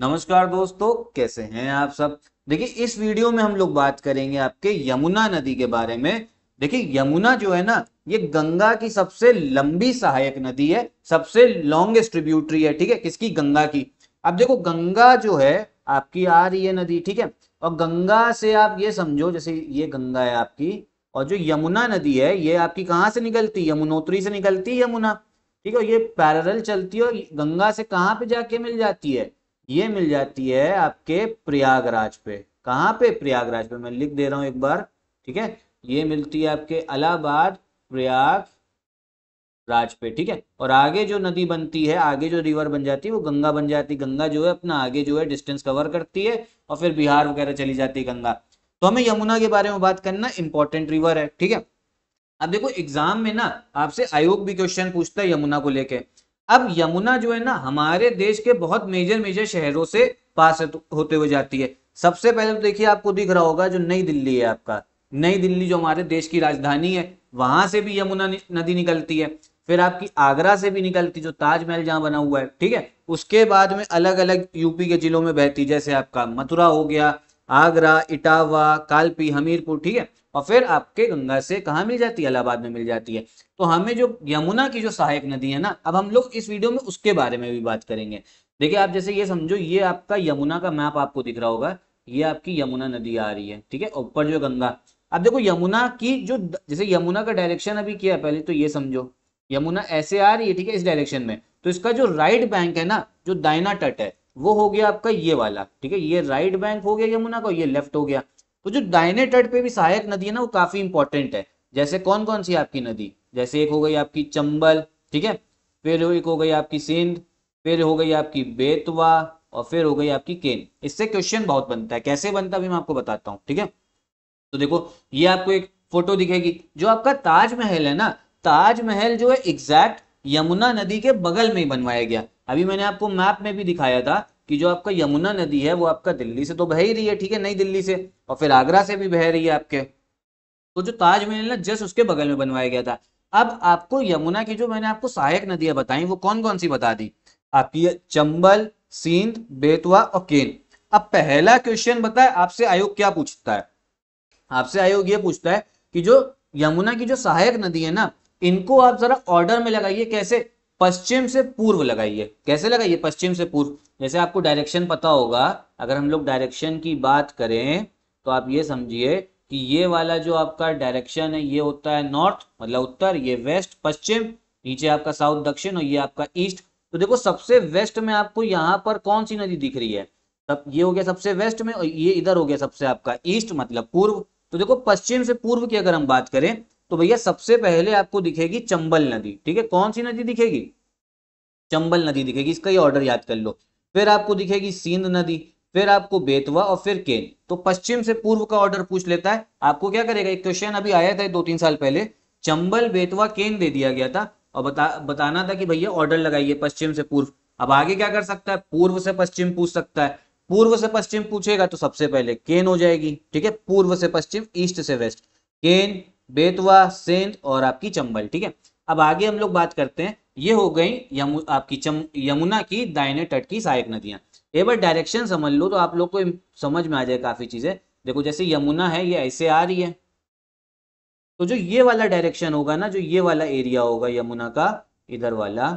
नमस्कार दोस्तों कैसे हैं आप सब देखिए इस वीडियो में हम लोग बात करेंगे आपके यमुना नदी के बारे में देखिए यमुना जो है ना ये गंगा की सबसे लंबी सहायक नदी है सबसे लॉन्गेस्ट ट्रिब्यूटरी है ठीक है किसकी गंगा की अब देखो गंगा जो है आपकी आ रही है नदी ठीक है और गंगा से आप ये समझो जैसे ये गंगा है आपकी और जो यमुना नदी है ये आपकी कहाँ से निकलती है यमुनोत्री से निकलती है यमुना ठीक है ये पैरल चलती है और गंगा से कहाँ पे जाके मिल जाती है ये मिल जाती है आपके प्रयागराज पे कहाँ पे प्रयागराज पे मैं लिख दे रहा हूँ एक बार ठीक है ये मिलती है आपके अलाहाबाद प्रयाग राज पे ठीक है और आगे जो नदी बनती है आगे जो रिवर बन जाती है वो गंगा बन जाती है गंगा जो है अपना आगे जो है डिस्टेंस कवर करती है और फिर बिहार वगैरह चली जाती है गंगा तो हमें यमुना के बारे में बात करना इंपॉर्टेंट रिवर है ठीक है अब देखो एग्जाम में ना आपसे आयोग भी क्वेश्चन पूछता है यमुना को लेके अब यमुना जो है ना हमारे देश के बहुत मेजर मेजर शहरों से पास होते हुए जाती है सबसे पहले तो देखिए आपको दिख रहा होगा जो नई दिल्ली है आपका नई दिल्ली जो हमारे देश की राजधानी है वहां से भी यमुना नदी निकलती है फिर आपकी आगरा से भी निकलती जो ताजमहल जहाँ बना हुआ है ठीक है उसके बाद में अलग अलग यूपी के जिलों में बहती जैसे आपका मथुरा हो गया आगरा इटावा कालपी हमीरपुर ठीक है और फिर आपके गंगा से कहाँ मिल जाती है इलाहाबाद में मिल जाती है तो हमें जो यमुना की जो सहायक नदी है ना अब हम लोग इस वीडियो में उसके बारे में भी बात करेंगे देखिए आप जैसे ये समझो ये आपका यमुना का मैप आपको दिख रहा होगा ये आपकी यमुना नदी आ रही है ठीक है ऊपर जो गंगा अब देखो यमुना की जो जैसे यमुना का डायरेक्शन अभी किया पहले तो ये समझो यमुना ऐसे आ रही है ठीक है इस डायरेक्शन में तो इसका जो राइट बैंक है ना जो दाइना तट है वो हो गया आपका ये वाला ठीक है ये राइट बैंक हो गया यमुना का ये लेफ्ट हो गया तो जो दाइने तट पे भी सहायक नदी है ना वो काफी इंपॉर्टेंट है जैसे कौन कौन सी आपकी नदी जैसे एक हो गई आपकी चंबल ठीक है फिर एक हो गई आपकी सिंध फिर हो गई आपकी बेतवा और फिर हो गई आपकी केन इससे क्वेश्चन बहुत बनता है कैसे बनता है अभी मैं आपको बताता हूँ ठीक है तो देखो ये आपको एक फोटो दिखेगी जो आपका ताजमहल है ना ताजमहल जो है एग्जैक्ट यमुना नदी के बगल में ही बनवाया गया अभी मैंने आपको मैप में भी दिखाया था कि जो आपका यमुना नदी है वो आपका दिल्ली से तो बह ही रही है ठीक है नई दिल्ली से और फिर आगरा से भी बह रही है आपके तो जो ताजमहल ना जस्ट उसके बगल में बनवाया गया था अब आपको यमुना की जो मैंने आपको सहायक नदियां बताई वो कौन कौन सी बता दी आपकी चंबल सिंध बेतवा और केन अब पहला क्वेश्चन बताए आपसे आयोग क्या पूछता है आपसे आयोग ये पूछता है कि जो यमुना की जो सहायक नदी है ना इनको आप जरा ऑर्डर में लगाइए कैसे पश्चिम से पूर्व लगाइए कैसे लगाइए पश्चिम से पूर्व जैसे आपको डायरेक्शन पता होगा अगर हम लोग डायरेक्शन की बात करें तो आप ये समझिए कि ये वाला जो आपका डायरेक्शन है ये होता है नॉर्थ मतलब उत्तर ये वेस्ट पश्चिम नीचे आपका साउथ दक्षिण और ये आपका ईस्ट तो देखो सबसे वेस्ट में आपको यहाँ पर कौन सी नदी दिख रही है तब ये हो गया सबसे वेस्ट में और ये इधर हो गया सबसे आपका ईस्ट मतलब पूर्व तो देखो पश्चिम से पूर्व की अगर हम बात करें तो भैया सबसे पहले आपको दिखेगी चंबल नदी ठीक है कौन सी नदी दिखेगी चंबल नदी दिखेगी इसका ही ऑर्डर याद कर लो फिर आपको दिखेगी सिंध नदी फिर आपको बेतवा और फिर केन तो पश्चिम से पूर्व का ऑर्डर पूछ लेता है आपको क्या करेगा एक क्वेश्चन अभी आया था दो तीन साल पहले चंबल बेतवा केन दे दिया गया था और बता बताना था कि भैया ऑर्डर लगाइए पश्चिम से पूर्व अब आगे क्या कर सकता है पूर्व से पश्चिम पूछ सकता है पूर्व से पश्चिम पूछेगा तो सबसे पहले केन हो जाएगी ठीक है पूर्व से पश्चिम ईस्ट से वेस्ट केन बेतवा सेंध और आपकी चंबल ठीक है अब आगे हम लोग बात करते हैं ये हो गई आपकी चम, यमुना की दायने तट की सहायक नदियां एक बार डायरेक्शन समझ लो तो आप लोग को समझ में आ जाए काफी चीजें देखो जैसे यमुना है ये ऐसे आ रही है तो जो ये वाला डायरेक्शन होगा ना जो ये वाला एरिया होगा यमुना का इधर वाला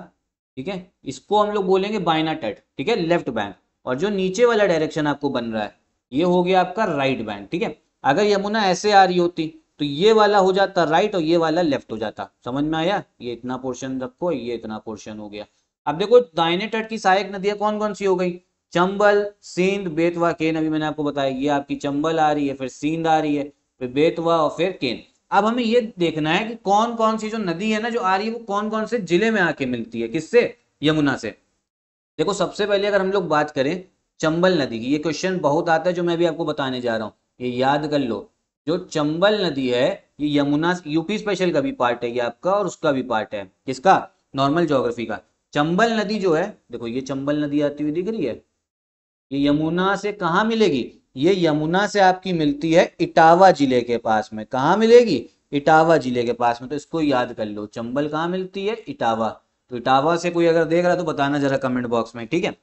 ठीक है इसको हम लोग बोलेंगे बाइना तट ठीक है लेफ्ट बैंक और जो नीचे वाला डायरेक्शन आपको बन रहा है ये हो गया आपका राइट बैंक ठीक है अगर यमुना ऐसे आ रही होती तो ये वाला हो जाता राइट और ये वाला लेफ्ट हो जाता समझ में आया ये इतना पोर्शन रखो ये इतना पोर्शन हो गया अब देखो दाइने तट की सहायक नदियां कौन कौन सी हो गई चंबल सिंध बेतवा केन अभी मैंने आपको बताया ये आपकी चंबल आ रही है फिर सिंध आ रही है फिर बेतवा और फिर केन अब हमें ये देखना है कि कौन कौन सी जो नदी है ना जो आ रही है वो कौन कौन से जिले में आके मिलती है किससे यमुना से देखो सबसे पहले अगर हम लोग बात करें चंबल नदी की ये क्वेश्चन बहुत आता है जो मैं भी आपको बताने जा रहा हूँ ये याद कर लो जो चंबल नदी है ये यमुना यूपी स्पेशल का भी पार्ट है ये आपका और उसका भी पार्ट है किसका नॉर्मल जोग्राफी का चंबल नदी जो है देखो ये चंबल नदी आती हुई दिख रही है ये यमुना से कहा मिलेगी ये यमुना से आपकी मिलती है इटावा जिले के पास में कहा मिलेगी इटावा जिले के पास में तो इसको याद कर लो चंबल कहाँ मिलती है इटावा तो इटावा से कोई अगर देख रहा है तो बताना जरा कमेंट बॉक्स में ठीक है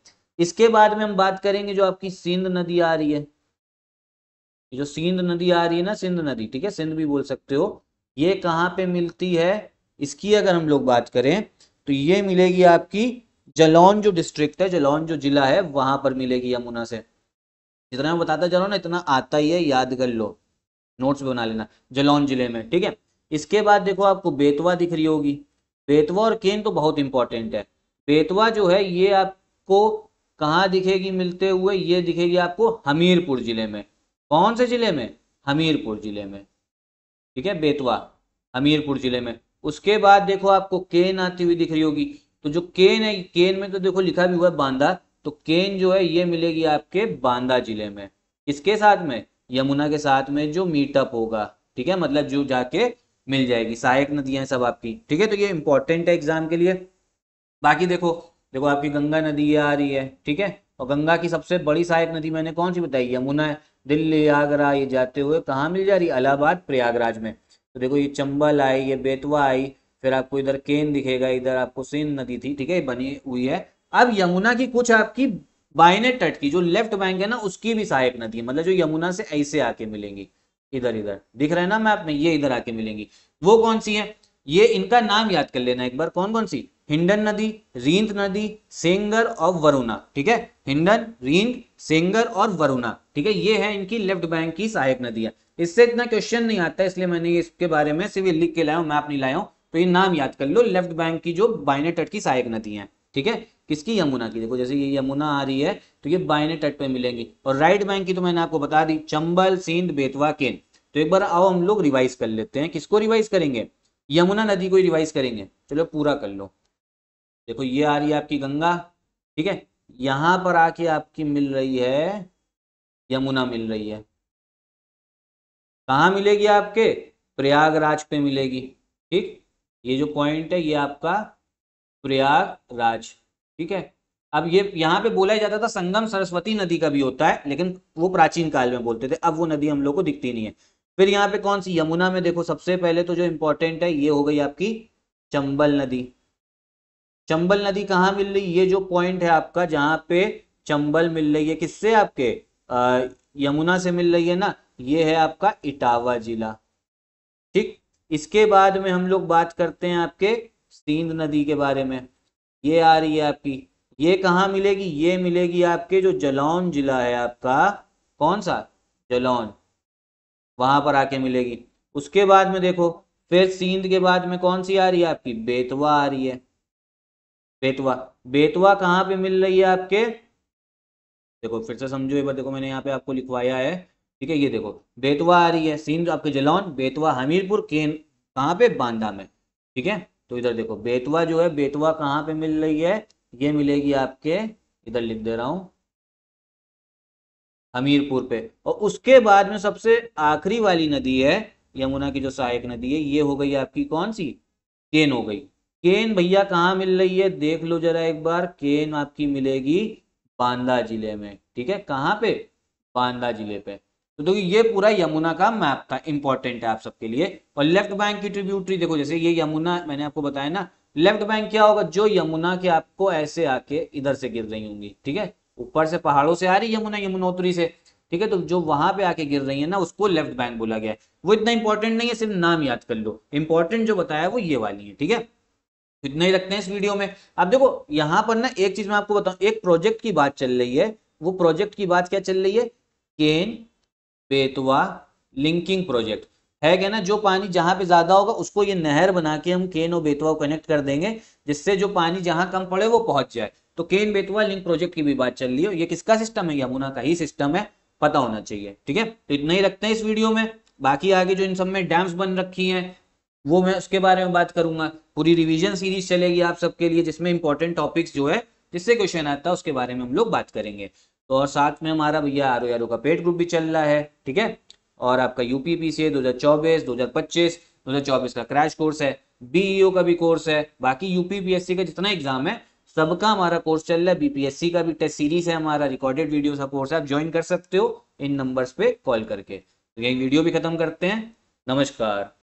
इसके बाद में हम बात करेंगे जो आपकी सिंध नदी आ रही है जो सिंध नदी आ रही है ना सिंध नदी ठीक है सिंध भी बोल सकते हो ये कहाँ पे मिलती है इसकी अगर हम लोग बात करें तो ये मिलेगी आपकी जलौन जो डिस्ट्रिक्ट है जलौन जो जिला है वहां पर मिलेगी यमुना से जितना मैं बताता जा रहा ना इतना आता ही है याद कर लो नोट्स बना लेना जलौन जिले में ठीक है इसके बाद देखो आपको बेतवा दिख रही होगी बेतवा और केन तो बहुत इंपॉर्टेंट है बेतवा जो है ये आपको कहाँ दिखेगी मिलते हुए ये दिखेगी आपको हमीरपुर जिले में कौन से जिले में हमीरपुर जिले में ठीक है बेतवा हमीरपुर जिले में उसके बाद देखो आपको केन आती हुई दिख रही होगी तो जो केन है केन में तो देखो लिखा भी हुआ है बांदा तो केन जो है ये मिलेगी आपके बांदा जिले में इसके साथ में यमुना के साथ में जो मीटअप होगा ठीक है मतलब जो जाके मिल जाएगी सहायक नदियां सब आपकी ठीक है तो ये इंपॉर्टेंट है एग्जाम के लिए बाकी देखो देखो आपकी गंगा नदी ये आ रही है ठीक है और गंगा की सबसे बड़ी सहायक नदी मैंने कौन सी बताई यमुना है दिल्ली आगरा ये जाते हुए कहाँ मिल जा रही इलाहाबाद प्रयागराज में तो देखो ये चंबल आई ये बेतवा आई फिर आपको इधर केन दिखेगा इधर आपको सेन नदी थी ठीक है बनी हुई है अब यमुना की कुछ आपकी बाइने तट की जो लेफ्ट बैंक है ना उसकी भी सहायक नदी है मतलब जो यमुना से ऐसे आके मिलेंगी इधर इधर दिख रहा है ना मैप में ये इधर आके मिलेंगी वो कौन सी है ये इनका नाम याद कर लेना एक बार कौन कौन सी हिंडन नदी रींद नदी सेंगर और वरुणा ठीक है हिंडन रींद सेंगर और वरुणा ठीक है ये है इनकी लेफ्ट बैंक की सहायक नदियां इससे इतना क्वेश्चन नहीं आता इसलिए मैंने इसके बारे में सिर्फ लिख के लाया मैप नहीं लाया हूँ तो ये नाम याद कर लो लेफ्ट बैंक की जो बाइने तट की सहायक नदियां ठीक है किसकी यमुना की देखो जैसे ये यमुना आ रही है तो ये बाइने तट पे मिलेंगी और राइट बैंक की तो मैंने आपको बता दी चंबल सिंध बेतवा केन तो एक बार आओ हम लोग रिवाइज कर लेते हैं किसको रिवाइज करेंगे यमुना नदी को रिवाइज करेंगे चलो पूरा कर लो देखो ये आ रही है आपकी गंगा ठीक है यहां पर आके आपकी मिल रही है यमुना मिल रही है कहा मिलेगी आपके प्रयागराज पे मिलेगी ठीक ये जो पॉइंट है ये आपका प्रयागराज ठीक है अब ये यहाँ पे बोला जाता था संगम सरस्वती नदी का भी होता है लेकिन वो प्राचीन काल में बोलते थे अब वो नदी हम लोग को दिखती नहीं है फिर यहाँ पे कौन सी यमुना में देखो सबसे पहले तो जो इंपॉर्टेंट है ये हो गई आपकी चंबल नदी चंबल नदी कहाँ मिल रही ये जो पॉइंट है आपका जहाँ पे चंबल मिल रही है किससे आपके अः यमुना से मिल रही है ना ये है आपका इटावा जिला ठीक इसके बाद में हम लोग बात करते हैं आपके सिंध नदी के बारे में ये आ रही है आपकी ये कहाँ मिलेगी ये मिलेगी आपके जो जलौन जिला है आपका कौन सा जलौन वहां पर आके मिलेगी उसके बाद में देखो फिर सिंध के बाद में कौन सी आ रही है आपकी बेतवा आ रही है बेतवा बेतवा कहाँ पे मिल रही है आपके देखो फिर से समझो एक बार देखो मैंने यहाँ पे आपको लिखवाया है ठीक है ये देखो बेतवा आ रही है सीन आपके जलौन बेतवा हमीरपुर केन कहाँ पे बांदा में ठीक है तो इधर देखो बेतवा जो है बेतवा कहाँ पे मिल रही है ये मिलेगी आपके इधर लिख दे रहा हूँ हमीरपुर पे और उसके बाद में सबसे आखिरी वाली नदी है यमुना की जो सहायक नदी है ये हो गई आपकी कौन सी केन हो गई केन भैया कहाँ मिल रही है देख लो जरा एक बार केन आपकी मिलेगी बांदा जिले में ठीक है कहाँ पे बांदा जिले पे तो देखो ये पूरा यमुना का मैप था इंपॉर्टेंट है आप सबके लिए और लेफ्ट बैंक की ट्रिब्यूटरी देखो जैसे ये यमुना मैंने आपको बताया ना लेफ्ट बैंक क्या होगा जो यमुना के आपको ऐसे आके इधर से गिर रही होंगी ठीक है ऊपर से पहाड़ों से आ रही यमुना यमुनोत्री से ठीक है तो जो वहां पे आके गिर रही है ना उसको लेफ्ट बैंक बोला गया है वो इतना इंपॉर्टेंट नहीं है सिर्फ नाम याद कर लो इंपॉर्टेंट जो बताया वो ये वाली है ठीक है इतना ही रखते हैं इस वीडियो में आप देखो यहाँ पर ना एक चीज मैं आपको बताऊं एक प्रोजेक्ट की बात चल रही है वो प्रोजेक्ट की बात क्या चल रही है केन बेतवा लिंकिंग प्रोजेक्ट है क्या ना जो पानी जहां पे ज्यादा होगा उसको ये नहर बना के हम केन और बेतवा कनेक्ट कर देंगे जिससे जो पानी जहां कम पड़े वो पहुंच जाए तो केन बेतवा लिंक प्रोजेक्ट की भी बात चल रही है ये किसका सिस्टम है यमुना का ही सिस्टम है पता होना चाहिए ठीक है तो इतना ही रखते हैं इस वीडियो में बाकी आगे जो इन सब में डैम्स बन रखी हैं वो मैं उसके बारे में बात करूंगा पूरी रिवीजन सीरीज चलेगी आप सबके लिए जिसमें इंपॉर्टेंट टॉपिक्स जो है जिससे क्वेश्चन आता है उसके बारे में हम लोग बात करेंगे तो और साथ में हमारा भैया आर ओ का पेड ग्रुप भी चल रहा है ठीक है और आपका यूपीपीसी पी सी दो हजार चौबीस दो हजार पच्चीस दो हजार चौबीस का क्रैश कोर्स है बीईओ e का भी कोर्स है बाकी यूपीपीएससी पी एस सी का जितना एग्जाम है सबका हमारा कोर्स चल रहा है बीपीएससी का भी टेस्ट सीरीज है हमारा रिकॉर्डेड वीडियो का कोर्स है आप ज्वाइन कर सकते हो इन नंबर्स पे कॉल करके तो यही वीडियो भी खत्म करते हैं नमस्कार